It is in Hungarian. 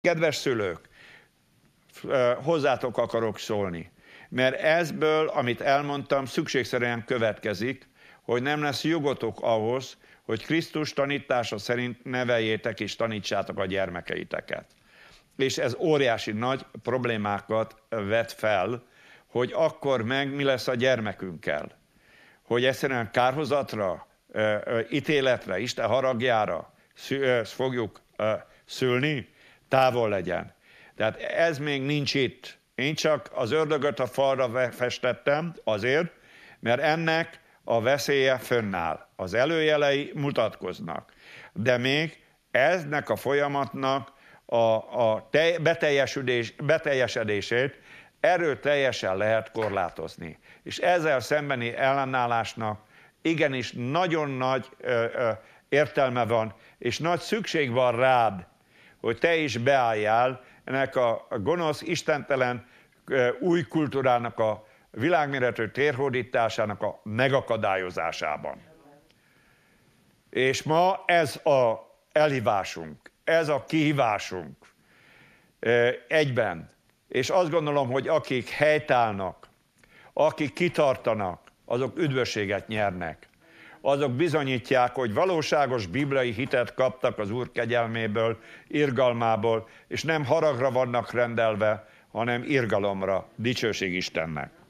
Kedves szülők, hozzátok akarok szólni, mert ezből, amit elmondtam, szükségszerűen következik, hogy nem lesz jogotok ahhoz, hogy Krisztus tanítása szerint neveljétek és tanítsátok a gyermekeiteket. És ez óriási nagy problémákat vet fel, hogy akkor meg mi lesz a gyermekünkkel. Hogy egyszerűen kárhozatra, ítéletre, Isten haragjára fogjuk szülni, távol legyen. Tehát ez még nincs itt. Én csak az ördögöt a falra festettem azért, mert ennek a veszélye fönnáll. Az előjelei mutatkoznak. De még eznek a folyamatnak a, a te, beteljesedését erőteljesen lehet korlátozni. És ezzel szembeni ellenállásnak igenis nagyon nagy ö, ö, értelme van, és nagy szükség van rád, hogy te is beálljál ennek a gonosz, istentelen új kultúrának a világméretű térhódításának a megakadályozásában. És ma ez a elhívásunk, ez a kihívásunk egyben. És azt gondolom, hogy akik helytállnak, akik kitartanak, azok üdvösséget nyernek azok bizonyítják, hogy valóságos bibliai hitet kaptak az Úr kegyelméből, irgalmából, és nem haragra vannak rendelve, hanem irgalomra, dicsőség Istennek.